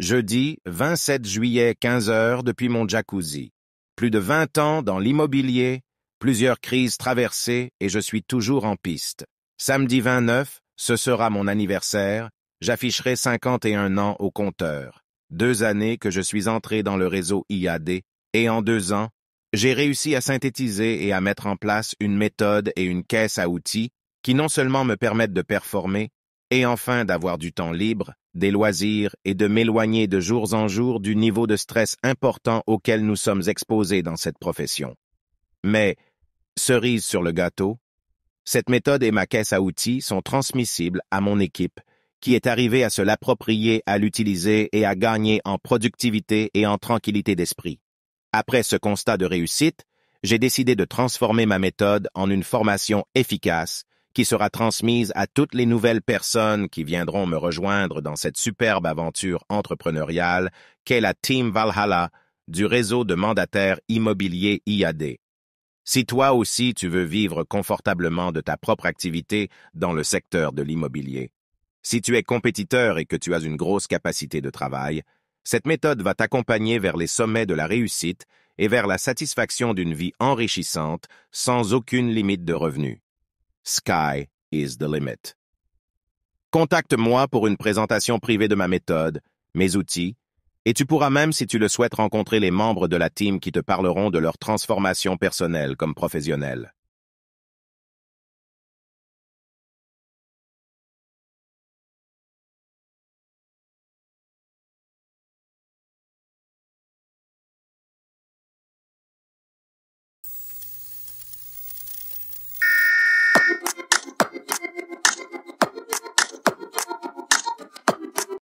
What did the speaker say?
Jeudi 27 juillet 15 heures depuis mon jacuzzi. Plus de 20 ans dans l'immobilier, plusieurs crises traversées et je suis toujours en piste. Samedi 29, ce sera mon anniversaire, j'afficherai 51 ans au compteur. Deux années que je suis entré dans le réseau IAD et en deux ans, j'ai réussi à synthétiser et à mettre en place une méthode et une caisse à outils qui non seulement me permettent de performer, et enfin d'avoir du temps libre, des loisirs et de m'éloigner de jour en jour du niveau de stress important auquel nous sommes exposés dans cette profession. Mais, cerise sur le gâteau, cette méthode et ma caisse à outils sont transmissibles à mon équipe, qui est arrivée à se l'approprier, à l'utiliser et à gagner en productivité et en tranquillité d'esprit. Après ce constat de réussite, j'ai décidé de transformer ma méthode en une formation efficace qui sera transmise à toutes les nouvelles personnes qui viendront me rejoindre dans cette superbe aventure entrepreneuriale qu'est la Team Valhalla du réseau de mandataires immobiliers IAD. Si toi aussi tu veux vivre confortablement de ta propre activité dans le secteur de l'immobilier, si tu es compétiteur et que tu as une grosse capacité de travail, cette méthode va t'accompagner vers les sommets de la réussite et vers la satisfaction d'une vie enrichissante sans aucune limite de revenus. Sky is the limit. Contacte-moi pour une présentation privée de ma méthode, mes outils, et tu pourras même, si tu le souhaites, rencontrer les membres de la team qui te parleront de leur transformation personnelle comme professionnelle.